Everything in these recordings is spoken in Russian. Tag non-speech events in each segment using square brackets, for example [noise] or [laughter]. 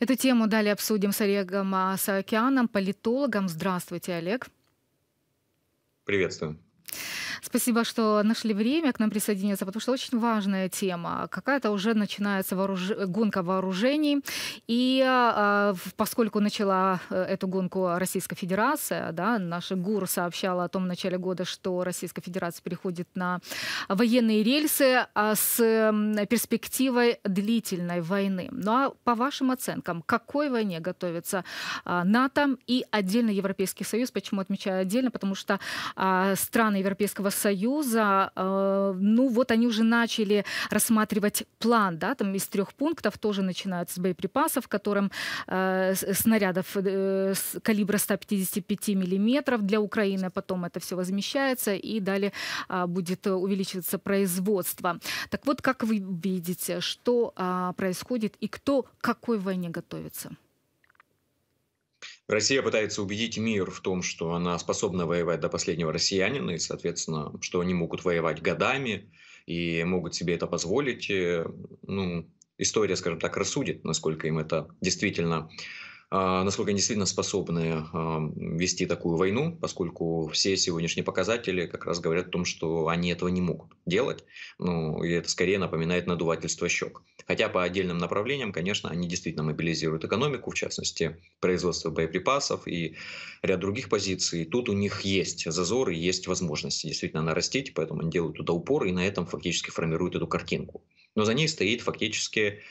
Эту тему далее обсудим с Олегом а, Саакяном, политологом. Здравствуйте, Олег. Приветствую. Спасибо, что нашли время к нам присоединиться, потому что очень важная тема. Какая-то уже начинается вооруж... гонка вооружений. И э, поскольку начала э, эту гонку Российская Федерация, да, наша ГУР сообщала о том в начале года, что Российская Федерация переходит на военные рельсы а, с перспективой длительной войны. Ну а по вашим оценкам, к какой войне готовится НАТО и отдельно Европейский Союз? Почему отмечаю отдельно? Потому что страны Европейского Европейского Союза, э, ну вот они уже начали рассматривать план, да, там из трех пунктов тоже начинают с боеприпасов, которым э, э, снарядов э, с калибра 155 миллиметров для Украины, а потом это все возмещается и далее а, э, будет увеличиваться производство. Так вот, как вы видите, что э, происходит и кто к какой войне готовится? Россия пытается убедить мир в том, что она способна воевать до последнего россиянина, и, соответственно, что они могут воевать годами и могут себе это позволить. Э, ну, история, скажем так, рассудит, насколько им это действительно а, насколько они действительно способны вести такую войну, поскольку все сегодняшние показатели как раз говорят о том, что они этого не могут делать. Ну, и это скорее напоминает надувательство щек. Хотя по отдельным направлениям, конечно, они действительно мобилизируют экономику, в частности, производство боеприпасов и ряд других позиций. Тут у них есть зазоры, есть возможности действительно нарастить, поэтому они делают туда упор и на этом фактически формируют эту картинку. Но за ней стоит фактически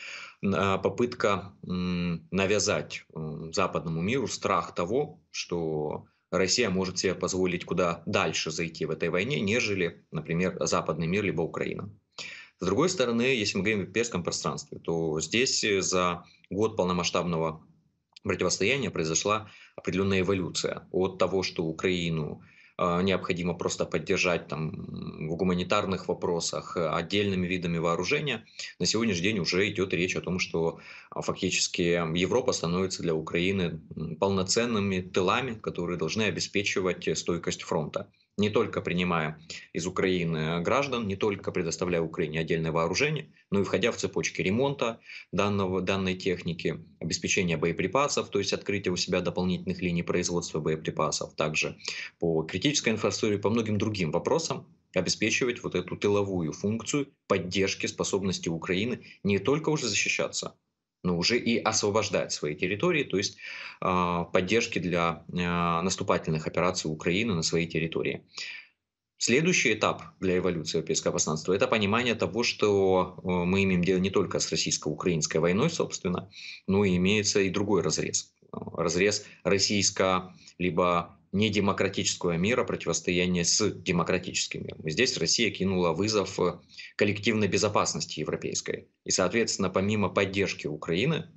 а, попытка навязать западному миру страх того, что Россия может себе позволить куда дальше зайти в этой войне, нежели, например, западный мир либо Украина. С другой стороны, если мы говорим о перском пространстве, то здесь за год полномасштабного противостояния произошла определенная эволюция от того, что Украину а, необходимо просто поддержать там, в гуманитарных вопросах э, отдельными видами вооружения. На сегодняшний день уже идет речь о том, что а, фактически Европа становится для Украины полноценными тылами, которые должны обеспечивать э, стойкость фронта не только принимая из Украины граждан, не только предоставляя Украине отдельное вооружение, но и входя в цепочки ремонта данного, данной техники, обеспечения боеприпасов, то есть открытие у себя дополнительных линий производства боеприпасов, также по критической инфраструктуре, по многим другим вопросам, обеспечивать вот эту тыловую функцию поддержки способности Украины не только уже защищаться, ну уже и освобождать свои территории, то есть э, поддержки для э, наступательных операций Украины на своей территории. Следующий этап для эволюции европейского пространства – это понимание того, что э, мы имеем дело не только с российско-украинской войной, собственно, но и имеется и другой разрез. Э, разрез российско- либо недемократического мира, противостояние с демократическим миром. здесь Россия кинула вызов э, коллективной безопасности европейской. И, соответственно, помимо поддержки Украины,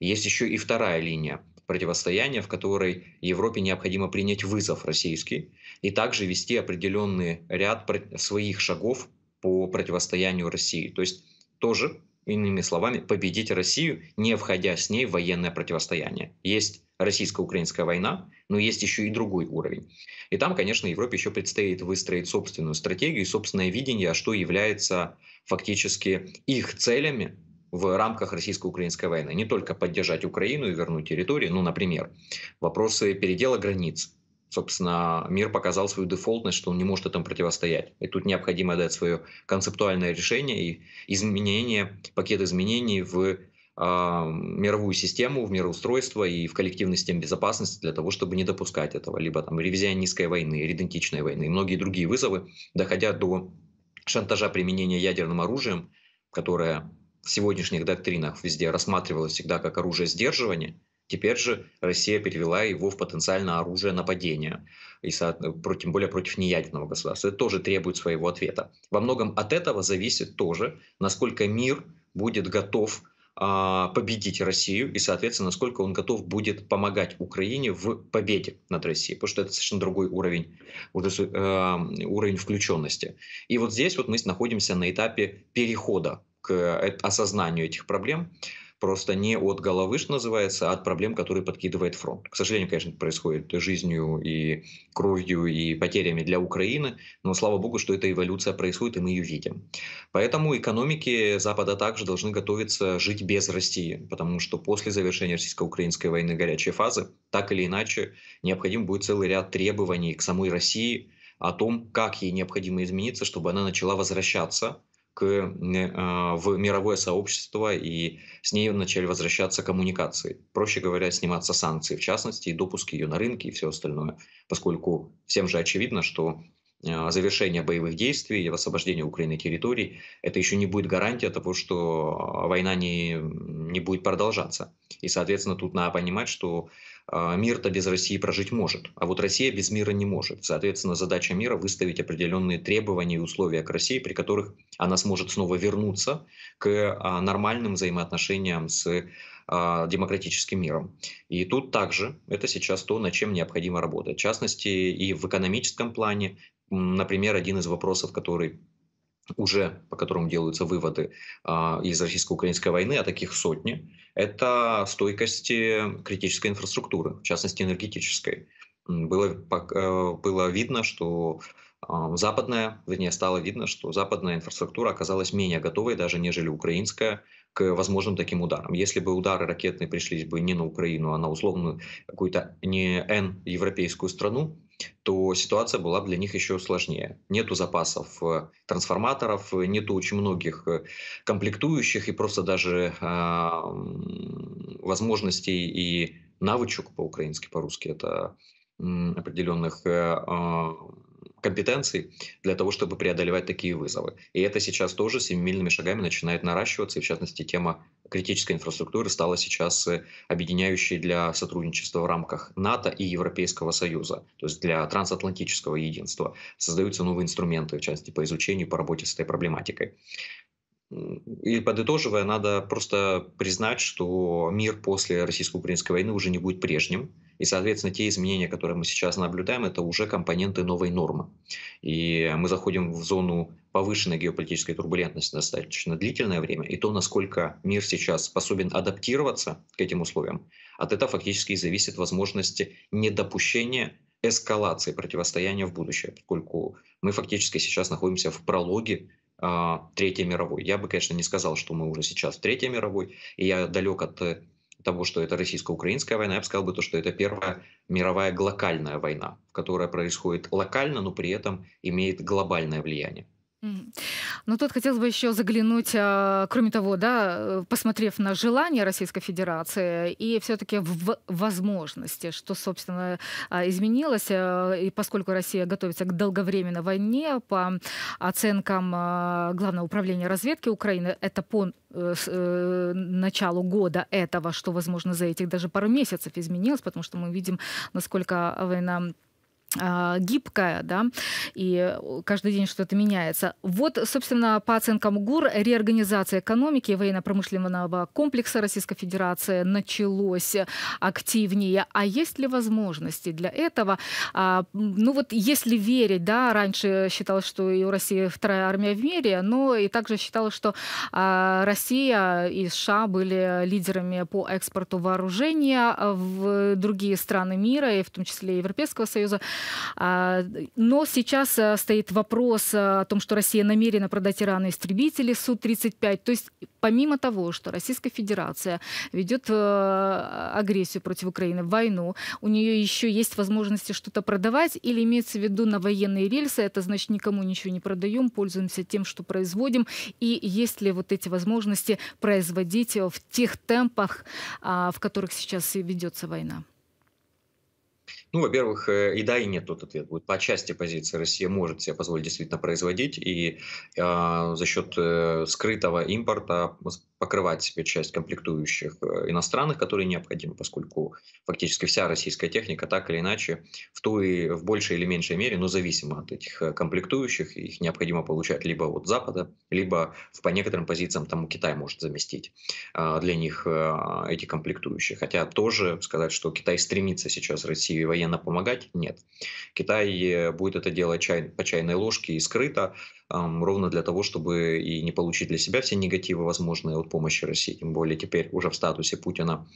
есть еще и вторая линия противостояния, в которой Европе необходимо принять вызов российский и также вести определенный ряд своих шагов по противостоянию России. То есть тоже, иными словами, победить Россию, не входя с ней в военное противостояние. Есть российско-украинская война, но есть еще и другой уровень. И там, конечно, Европе еще предстоит выстроить собственную стратегию собственное видение, а что является фактически их целями в рамках российско-украинской войны. Не только поддержать Украину и вернуть территории, ну, например, вопросы передела границ. Собственно, мир показал свою дефолтность, что он не может этому противостоять. И тут необходимо дать свое концептуальное решение и изменение, пакет изменений в а, мировую систему, в мироустройство и в коллективной системе безопасности для того, чтобы не допускать этого, либо там ревизионистской войны, редентичной войны и многие другие вызовы, доходя до шантажа применения ядерным оружием, которое в сегодняшних доктринах везде рассматривалось всегда как оружие сдерживания, теперь же Россия перевела его в потенциальное оружие нападения, и, тем более против неядерного государства. Это тоже требует своего ответа. Во многом от этого зависит тоже, насколько мир будет готов а, победить Россию и, соответственно, насколько он готов будет помогать Украине в победе над Россией, потому что это совершенно другой уровень, уже, э, уровень включенности. И вот здесь вот мы находимся на этапе перехода к э, осознанию этих проблем просто не от головы, что называется, а от проблем, которые подкидывает фронт. К сожалению, конечно, это происходит жизнью и кровью и потерями для Украины, но слава богу, что эта эволюция происходит, и мы ее видим. Поэтому экономики Запада также должны готовиться жить без России, потому что после завершения российско-украинской войны горячей фазы, так или иначе, необходим будет целый ряд требований к самой России о том, как ей необходимо измениться, чтобы она начала возвращаться к, э, а, в мировое сообщество и с ней начали возвращаться коммуникации. Проще говоря, сниматься санкции, в частности, и допуск ее на рынки и все остальное, поскольку всем же очевидно, что а, завершения боевых действий и освобождения Украины территорий, это еще не будет гарантия того, что а, война не, не будет продолжаться. И, соответственно, тут надо понимать, что а, мир-то без России прожить может, а вот Россия без мира не может. Соответственно, задача мира выставить определенные требования и условия к России, при которых она сможет снова вернуться к нормальным взаимоотношениям с демократическим миром. И тут также это сейчас то, над чем необходимо работать. В частности, и в экономическом плане Например, один из вопросов, который уже по которым делаются выводы а, из российско-украинской войны, а таких сотни, это стойкости критической инфраструктуры, в частности энергетической. Было, э, было видно, что а, западная, вернее, стало видно, что западная инфраструктура оказалась менее готовой, даже нежели украинская, к возможным таким ударам. Если бы удары ракетные пришлись бы не на Украину, а на условную какую-то не N европейскую страну, то ситуация была для них еще сложнее. Нету запасов э, трансформаторов, э, нету очень многих э, комплектующих и просто даже э, возможностей и навычек по-украински, по-русски это определенных э, а, компетенций для того, чтобы преодолевать такие вызовы. И это сейчас тоже семимильными шагами начинает наращиваться, и в частности тема Критическая инфраструктура стала сейчас э, объединяющей для сотрудничества в рамках НАТО и Европейского Союза, то есть для трансатлантического единства. Создаются новые инструменты, в частности, по изучению, по работе с этой проблематикой. И подытоживая, надо просто признать, что мир после российско-украинской войны уже не будет прежним. И, соответственно, те изменения, которые мы сейчас наблюдаем, это уже компоненты новой нормы. И мы заходим в зону повышенной геополитической турбулентности достаточно длительное время, и то, насколько мир сейчас способен адаптироваться к этим условиям, от этого фактически зависит возможности недопущения эскалации противостояния в будущее, поскольку мы фактически сейчас находимся в прологе э, Третьей мировой. Я бы, конечно, не сказал, что мы уже сейчас в Третьей мировой, и я далек от э, того, что это российско-украинская война, я бы сказал бы то, что это первая мировая глокальная война, которая происходит локально, но при этом имеет глобальное влияние. Ну тут хотелось бы еще заглянуть, а, кроме того, да, э, посмотрев на желание Российской Федерации и все-таки в возможности, что, собственно, а, изменилось, а, и поскольку Россия готовится к долговременной войне, по оценкам Главного управления разведки Украины, это по э, э, началу года этого, что, возможно, за этих даже пару месяцев изменилось, потому что мы видим, насколько война а, гибкая, да, и э, каждый день что-то меняется. Вот, собственно, по оценкам ГУР, реорганизация экономики военно-промышленного комплекса Российской Федерации началось активнее. А есть ли возможности для этого? А, ну вот, если верить, да, раньше считалось, что и у России вторая армия в мире, но и также считалось, что а, Россия и США были лидерами по экспорту вооружения в другие страны мира, и в том числе Европейского Союза. А, но сейчас э, стоит вопрос э, о том, что Россия намерена продать Ирану истребители Су-35. То есть помимо того, что Российская Федерация ведет э, агрессию против Украины, войну, у нее еще есть возможности что-то продавать или имеется в виду на военные рельсы, это значит никому ничего не продаем, пользуемся тем, что производим, и есть ли вот эти возможности производить в тех темпах, а, в которых сейчас и ведется война? Ну, во-первых, э, и да, и нет тот ответ будет. По части позиции Россия может себе позволить действительно производить и э, за счет э, скрытого импорта покрывать себе часть комплектующих э, иностранных, которые необходимы, поскольку фактически вся российская техника так или иначе в той, в большей или меньшей мере, но зависимо от этих э, комплектующих, их необходимо получать либо от Запада, либо в по некоторым позициям тому Китай может заместить э, для них э, эти комплектующие. Хотя тоже сказать, что Китай стремится сейчас Россию военно помогать? Нет. Китай э, будет это делать чай, по чайной ложке и скрыто, эм, ровно для того, чтобы и не получить для себя все негативы возможные от помощи России, тем более теперь уже в статусе Путина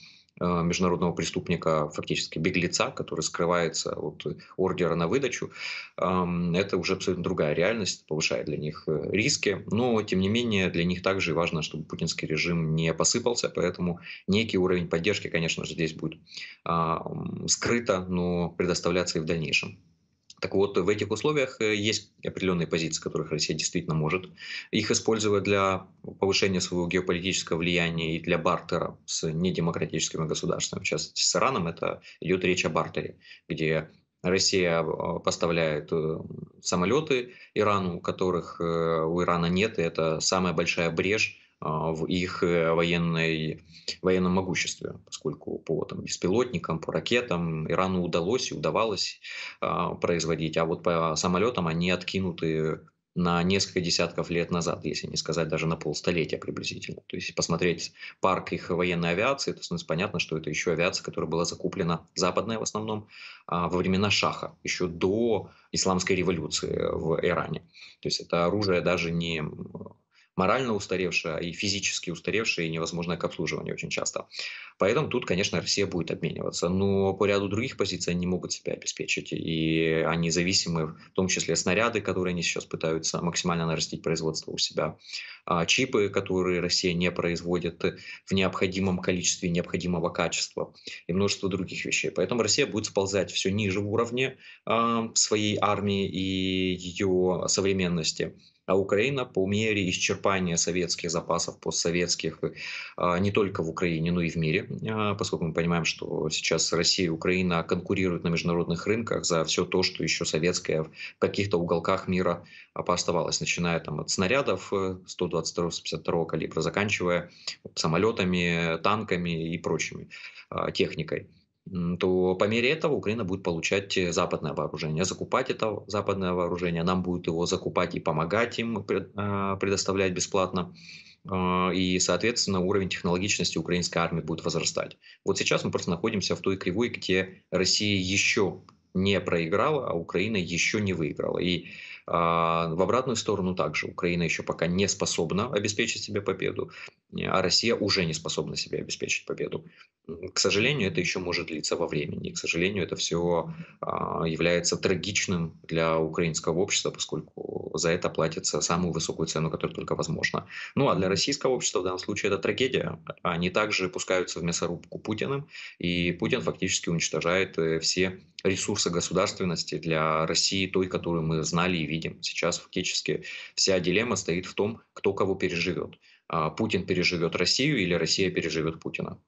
Э, международного преступника, фактически беглеца, который скрывается от ордера на выдачу, эм, это уже абсолютно другая реальность, повышает для них э, риски. Но, тем не менее, для них также важно, чтобы путинский режим не посыпался, поэтому некий уровень поддержки, конечно же, здесь будет а, скрыто, но предоставляться и в дальнейшем. Так вот, в этих условиях э, есть определенные позиции, которых Россия действительно может. Их использовать для повышения своего геополитического влияния и для бартера с недемократическими государствами, в частности с Ираном, это идет речь о бартере, где Россия э, поставляет э, самолеты Ирану, которых у Ирана нет, и это самая большая брешь а, в их э, военной, военном могуществе, поскольку по там, беспилотникам, по ракетам Ирану удалось и удавалось а, производить, а вот по самолетам они откинуты на несколько десятков лет назад, если не сказать даже на полстолетия приблизительно. То есть посмотреть парк их военной авиации, то становится понятно, что это еще авиация, которая была закуплена западная в основном а, во времена Шаха, еще до исламской революции в Иране. То есть это оружие даже не морально устаревшая и физически устаревшая и невозможная к обслуживанию очень часто. Поэтому тут, конечно, Россия будет обмениваться. Но по ряду других позиций они могут себя обеспечить. И они зависимы, в том числе снаряды, которые они сейчас пытаются максимально нарастить производство у себя, а чипы, которые Россия не производит в необходимом количестве необходимого качества и множество других вещей. Поэтому Россия будет сползать все ниже в уровне э, а, своей армии и ее современности. А Украина по мере исчерпания советских запасов, постсоветских, а, не только в Украине, но и в мире, а, поскольку мы понимаем, что сейчас Россия и Украина конкурируют на международных рынках за все то, что еще советское в каких-то уголках мира а, оставалось, начиная там от снарядов 122-152 э, калибра, заканчивая самолетами, танками и прочими техникой то по мере этого Украина будет получать э, западное вооружение, закупать это западное вооружение, нам будет его закупать и помогать им а, предоставлять бесплатно. А, и, соответственно, уровень технологичности украинской армии будет возрастать. Вот сейчас мы просто находимся в той кривой, где Россия еще не проиграла, а Украина еще не выиграла. И а, в обратную сторону также Украина еще пока не способна обеспечить себе победу. Э, а Россия уже не способна себе обеспечить победу. К сожалению, это еще может длиться во времени. И, к сожалению, это все а, является трагичным для украинского общества, поскольку за это платится самую высокую цену, которая только возможна. Ну а для российского общества в данном случае это трагедия. Они также пускаются в мясорубку Путиным, и Путин фактически уничтожает э, все ресурсы государственности для России, той, которую мы знали и видим. Сейчас фактически вся дилемма стоит в том, кто кого переживет. А, Путин переживет Россию или Россия переживет Путина.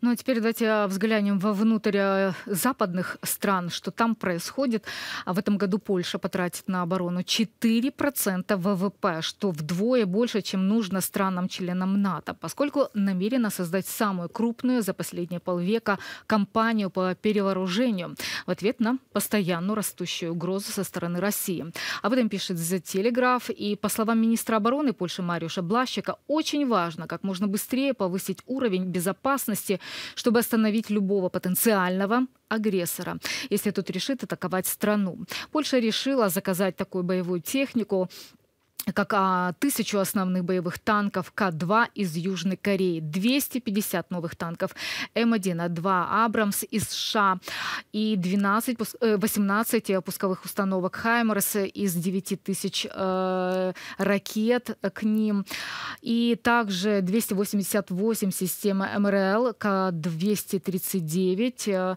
Ну а теперь давайте а, взглянем вовнутрь а, западных стран, что там происходит. А в этом году Польша потратит на оборону 4% ВВП, что вдвое больше, чем нужно странам-членам НАТО, поскольку намерена создать самую крупную за последние полвека кампанию по перевооружению в ответ на постоянную растущую угрозу со стороны России. Об этом пишет The Telegraph. И по словам министра обороны Польши Мариуша Блащика, очень важно как можно быстрее повысить уровень безопасности возможности, чтобы остановить любого потенциального агрессора, если тот решит атаковать страну. Польша решила заказать такую боевую технику как а, тысячу основных боевых танков К-2 из Южной Кореи, 250 новых танков М1, А2 «Абрамс» из США и 12, 18 э, пусковых установок «Хаймерс» из 9 тысяч э, ракет к ним. И также 288 системы МРЛ К-239 э,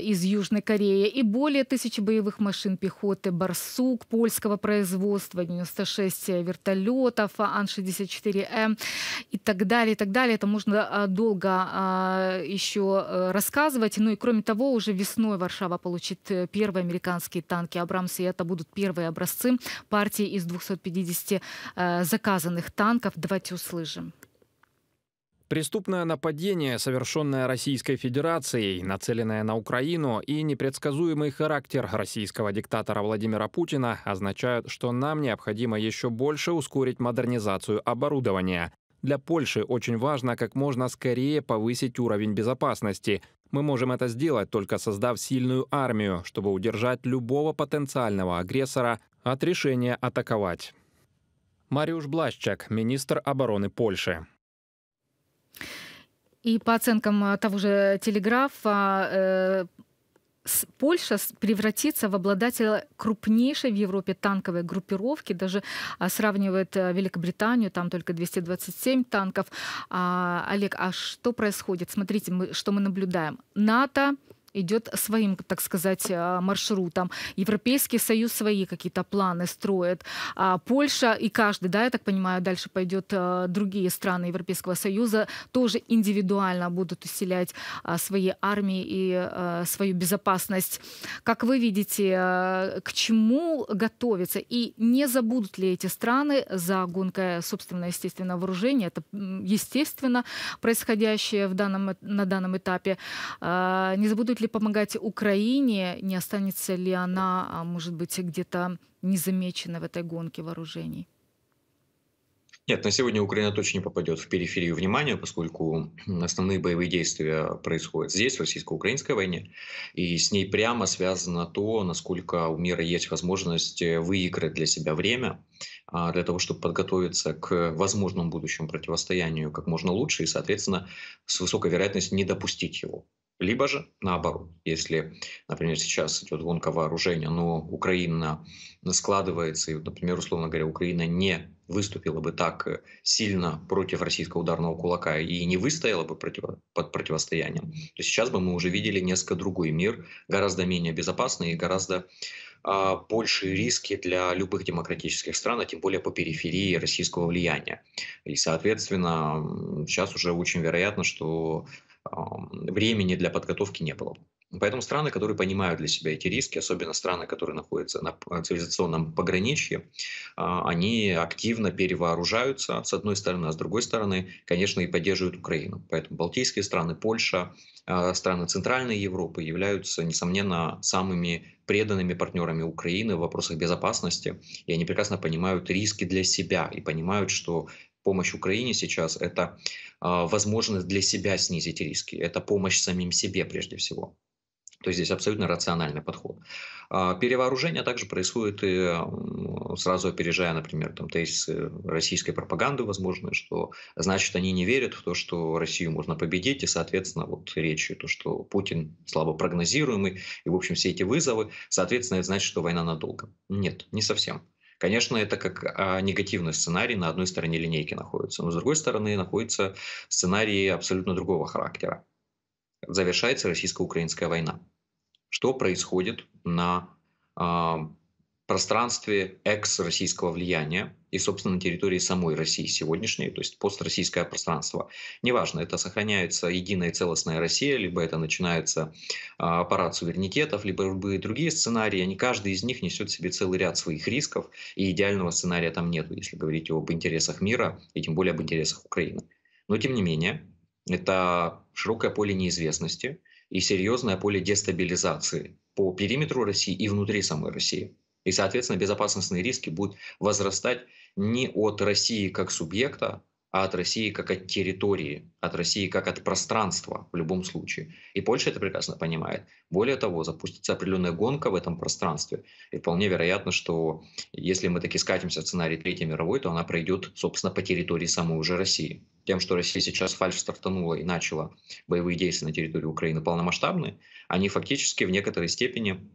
из Южной Кореи и более тысячи боевых машин пехоты «Барсук» польского производства, 96 вертолетов, Ан-64М и так далее, и так далее. Это можно э, долго а, еще э, рассказывать. Ну и кроме того, уже весной Варшава получит э, первые американские танки «Абрамс», и это будут первые образцы партии из 250 заказанных танков. Давайте услышим. Преступное нападение, совершенное Российской Федерацией, нацеленное на Украину, и непредсказуемый характер российского диктатора Владимира Путина означают, что нам необходимо еще больше ускорить модернизацию оборудования. Для Польши очень важно как можно скорее повысить уровень безопасности. Мы можем это сделать, только создав сильную армию, чтобы удержать любого потенциального агрессора от решения атаковать. Мариуш Блащак, министр обороны Польши. И по оценкам э, того же телеграфа, э, Польша превратится в обладателя крупнейшей в Европе танковой группировки, даже а, сравнивает э, Великобританию, там только 227 танков. А, Олег, а что происходит? Смотрите, что мы наблюдаем. НАТО идет своим, так сказать, э, маршрутом. Европейский Союз свои какие-то планы строит. А Польша и каждый, да, я так понимаю, дальше пойдет э, другие страны Европейского Союза, тоже индивидуально будут усилять а, свои армии и э, свою безопасность. Как вы видите, к чему готовится? И не забудут ли эти страны за гонкой, собственного, естественно, вооружения? Это естественно происходящее в данном, на данном этапе. А, не забудут ли ли помогать Украине, не останется ли она, а может быть, где-то незамечена в этой гонке вооружений? Нет, на сегодня Украина точно не попадет в периферию внимания, поскольку основные боевые действия происходят здесь, в российско-украинской войне, и с ней прямо связано то, насколько у мира есть возможность э, выиграть для себя время, а, для того, чтобы подготовиться к возможному будущему противостоянию как можно лучше и, соответственно, с высокой вероятностью не допустить его. Либо же наоборот, если, например, сейчас идет гонка вооружения, но Украина э, складывается, и, например, условно говоря, Украина не выступила бы так э, сильно против российского ударного кулака и не выстояла бы против, под противостоянием, то сейчас бы мы уже видели несколько другой мир, гораздо менее безопасный и гораздо а, большие риски для любых демократических стран, а тем более по периферии российского влияния. И, соответственно, сейчас уже очень вероятно, что времени для подготовки не было. Поэтому страны, которые понимают для себя эти риски, особенно страны, которые находятся на цивилизационном пограничье, а, они активно перевооружаются с одной стороны, а с другой стороны, конечно, и поддерживают Украину. Поэтому балтийские страны, Польша, а, страны Центральной Европы являются, несомненно, самыми преданными партнерами Украины в вопросах безопасности, и они прекрасно понимают риски для себя и понимают, что помощь Украине сейчас – это а, возможность для себя снизить риски, это помощь самим себе прежде всего. То есть здесь абсолютно рациональный подход. А, перевооружение также происходит, и сразу опережая, например, там, тезисы э, российской пропаганды, возможно, что значит они не верят в то, что Россию можно победить, и, соответственно, вот речь то, что Путин слабо прогнозируемый, и, в общем, все эти вызовы, соответственно, это значит, что война надолго. Нет, не совсем. Конечно, это как а, негативный сценарий на одной стороне линейки находится, но с другой стороны находится сценарий абсолютно другого характера. Завершается российско-украинская война. Что происходит на а, пространстве экс-российского влияния и, собственно, на территории самой России сегодняшней, то есть построссийское пространство. Неважно, это сохраняется единая целостная Россия, либо это начинается а, аппарат суверенитетов, либо любые другие сценарии, они, каждый из них несет в себе целый ряд своих рисков, и идеального сценария там нет, если говорить об интересах мира, и тем более об интересах Украины. Но, тем не менее, это широкое поле неизвестности и серьезное поле дестабилизации по периметру России и внутри самой России. И, соответственно, безопасностные риски будут возрастать не от России как субъекта, а от России как от территории, от России как от пространства в любом случае. И Польша это прекрасно понимает. Более того, запустится определенная гонка в этом пространстве. И вполне вероятно, что если мы таки скатимся в сценарий Третьей мировой, то она пройдет, собственно, по территории самой уже России. Тем, что Россия сейчас фальш стартанула и начала боевые действия на территории Украины полномасштабные, они фактически в некоторой степени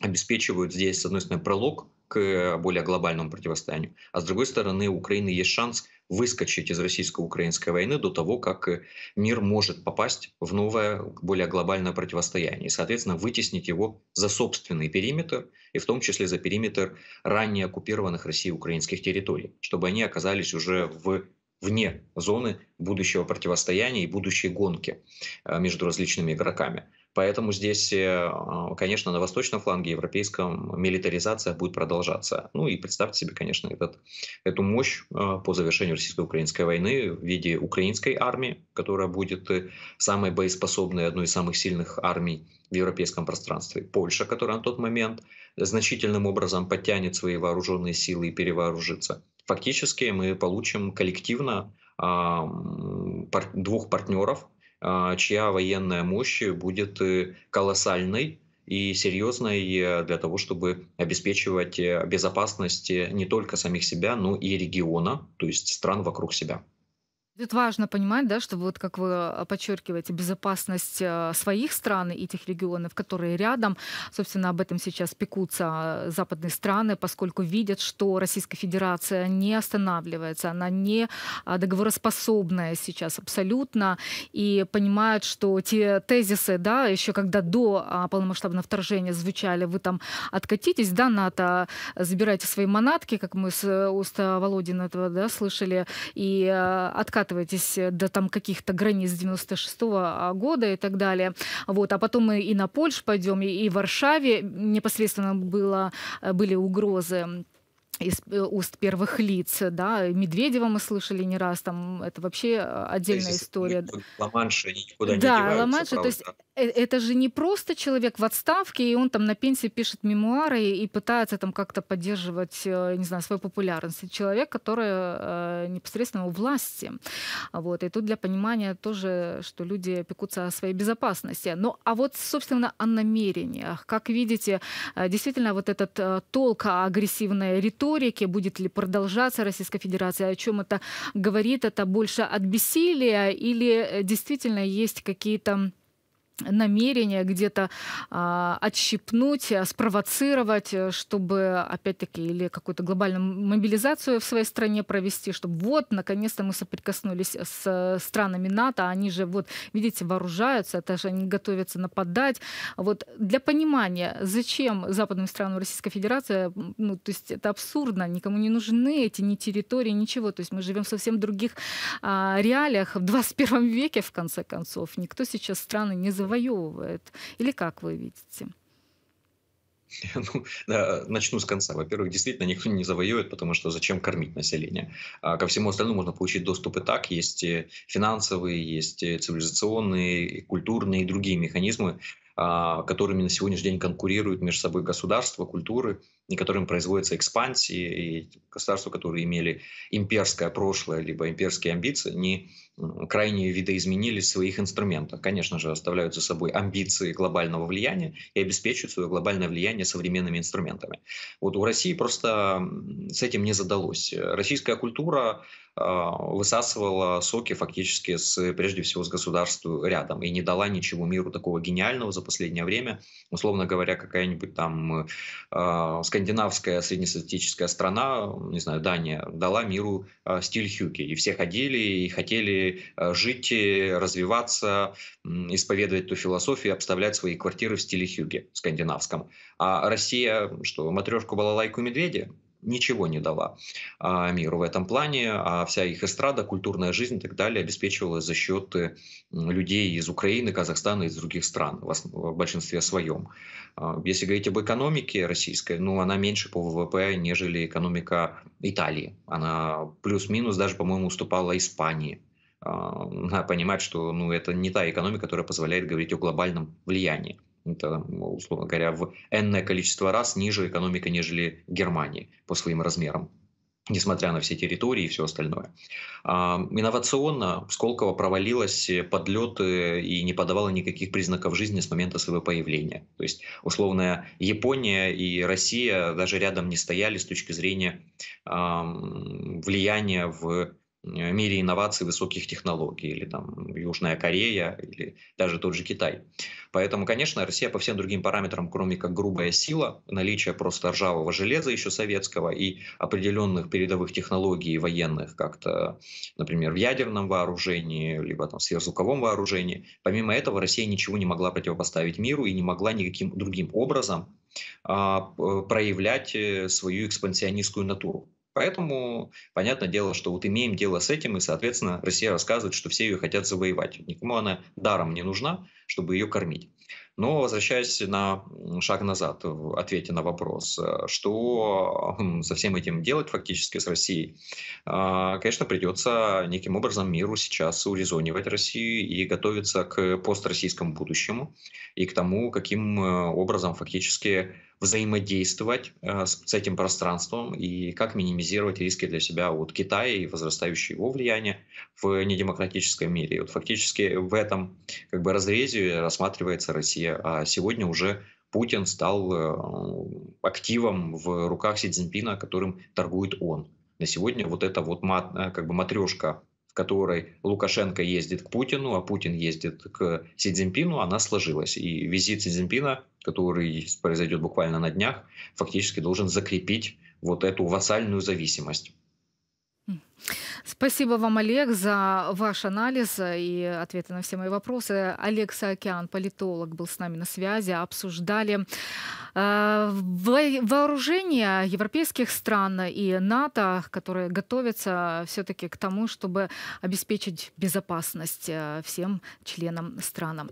обеспечивают здесь, с одной стороны, пролог к более глобальному противостоянию, а с другой стороны, у Украины есть шанс выскочить из российско-украинской войны до того, как э, мир может попасть в новое, более глобальное противостояние, и, соответственно, вытеснить его за собственный периметр, и в том числе за периметр ранее оккупированных Россией украинских территорий, чтобы они оказались уже в вне зоны будущего противостояния и будущей гонки э, между различными игроками. Поэтому здесь, э, а, конечно, на восточном фланге европейском милитаризация будет продолжаться. Ну и представьте себе, конечно, этот, эту мощь а, по завершению российско-украинской войны в виде украинской армии, которая будет э, самой боеспособной, одной из самых сильных армий в европейском пространстве. Польша, которая на тот момент значительным образом подтянет свои вооруженные силы и перевооружится. Фактически мы получим коллективно а, двух партнеров, а, чья военная мощь будет э, колоссальной и серьезной э, для того, чтобы обеспечивать э, безопасность не только самих себя, но и региона, то есть стран вокруг себя. Тут важно понимать, да, что вот как вы а, подчеркиваете, безопасность а, своих стран и тех регионов, которые рядом, собственно, об этом сейчас пекутся а, западные страны, поскольку видят, что Российская Федерация не останавливается, она не договороспособная сейчас абсолютно, и понимают, что те тезисы, да, еще когда до полномасштабного вторжения звучали, вы там откатитесь, да, НАТО, забирайте свои манатки, как мы с э, уста Володина этого, да, слышали, и э, откат докатываетесь э, до там каких-то границ 96 -го а, года и так далее. Вот. А потом мы и на Польшу пойдем, и в Варшаве непосредственно было, э, были угрозы из э, уст первых лиц, да, Медведева мы слышали не раз, там это вообще отдельная история. ла никуда да, не деваются, Ла-Манша, то есть Э, это же не просто человек в отставке, и он там на пенсии пишет мемуары и, и пытается там как-то поддерживать, э, не знаю, свою популярность. человек, который э, непосредственно у власти. Вот. И тут для понимания тоже, что люди пекутся о своей безопасности. Ну, а вот, собственно, о намерениях. Как видите, э, действительно, вот этот толк о агрессивной риторике, будет ли продолжаться Российская Федерация, о чем это говорит, это больше от бессилия или действительно есть какие-то намерение где-то а, отщипнуть, э, спровоцировать, э, чтобы опять-таки или какую-то глобальную мобилизацию в своей стране провести, чтобы вот наконец-то мы соприкоснулись э, с странами НАТО, а они же вот видите вооружаются, это же они готовятся нападать. Вот для понимания, зачем западным странам Российской Федерации, ну то есть это абсурдно, никому не нужны эти ни территории, ничего, то есть мы живем в совсем других а, реалиях в 21 веке в конце концов, никто сейчас страны не завоевывает завоевывает? Или как вы видите? [laughs] Ну, да, э, начну с конца. Во-первых, действительно никто не завоюет, потому что зачем кормить население? А ко всему остальному можно получить доступ и так. Есть финансовые, есть цивилизационные, культурные и другие механизмы, а, которыми на сегодняшний день конкурируют между собой государства, культуры – и которым производятся экспансии, и государства, которые имели имперское прошлое, либо имперские амбиции, не крайне видоизменили своих инструментов. Конечно же, оставляют за собой амбиции глобального влияния и обеспечивают свое глобальное влияние современными инструментами. Вот у России просто с этим не задалось. Российская культура а, высасывала соки фактически с, прежде всего с государством рядом и не дала ничего миру такого гениального за последнее время. Условно говоря, какая-нибудь там э, скандинавская среднестатистическая страна, не знаю, Дания, дала миру а, стиль хюки. И все ходили и хотели а, жить, э, развиваться, исповедовать ту философию, обставлять свои квартиры в стиле хюги скандинавском. А Россия, что, матрешку, балалайку, медведя? ничего не дала а, миру в этом плане, а вся их эстрада, культурная жизнь и так далее обеспечивалась за счет э, людей из Украины, Казахстана и из других стран в, в большинстве своем. А, если говорить об экономике российской, ну она меньше по ВВП, нежели экономика Италии. Она плюс-минус даже, по-моему, уступала Испании. А, надо понимать, что ну, это не та экономика, которая позволяет говорить о глобальном влиянии это, условно говоря, в энное количество раз ниже экономика, нежели Германии по своим размерам несмотря на все территории и все остальное. А, инновационно Сколково провалилась э, под лед э, и не подавала никаких признаков жизни с момента своего появления. То есть, условная Япония и Россия даже рядом не стояли с точки зрения влияния в Э, мире инноваций высоких технологий, или там Южная Корея, или даже тот же Китай. Поэтому, конечно, Россия по всем другим параметрам, кроме как грубая сила, наличие просто ржавого железа еще советского и определенных передовых технологий военных, как-то, например, в ядерном вооружении, либо там в сверхзвуковом вооружении, помимо этого Россия ничего не могла противопоставить миру и не могла никаким другим образом а, проявлять э, свою экспансионистскую натуру. Поэтому, понятное дело, что вот имеем дело с этим, и, соответственно, Россия рассказывает, что все ее хотят завоевать. Никому она даром не нужна, чтобы ее кормить. Но возвращаясь на шаг назад в ответе на вопрос, э, что со хм, всем этим делать фактически с Россией, а, конечно, придется неким образом миру сейчас урезонивать Россию и готовиться к построссийскому будущему и к тому, каким э, образом фактически взаимодействовать э, с, этим пространством и как минимизировать риски для себя от Китая и возрастающее его влияние в недемократическом мире. И вот фактически в этом как бы разрезе рассматривается Россия. А сегодня уже Путин стал э, активом в руках Си Цзиньпина, которым торгует он. На сегодня вот эта вот мат, э, как бы матрешка в которой Лукашенко ездит к Путину, а Путин ездит к Си Цзиньпину, она сложилась. И визит Си Цзиньпина, который произойдет буквально на днях, фактически должен закрепить вот эту вассальную зависимость. Спасибо вам, Олег, за ваш анализ и ответы на все мои вопросы. Олег Саакян, политолог, был с нами на связи. Обсуждали э, вооружение европейских стран и НАТО, которые готовятся все-таки к тому, чтобы обеспечить безопасность э, всем членам странам.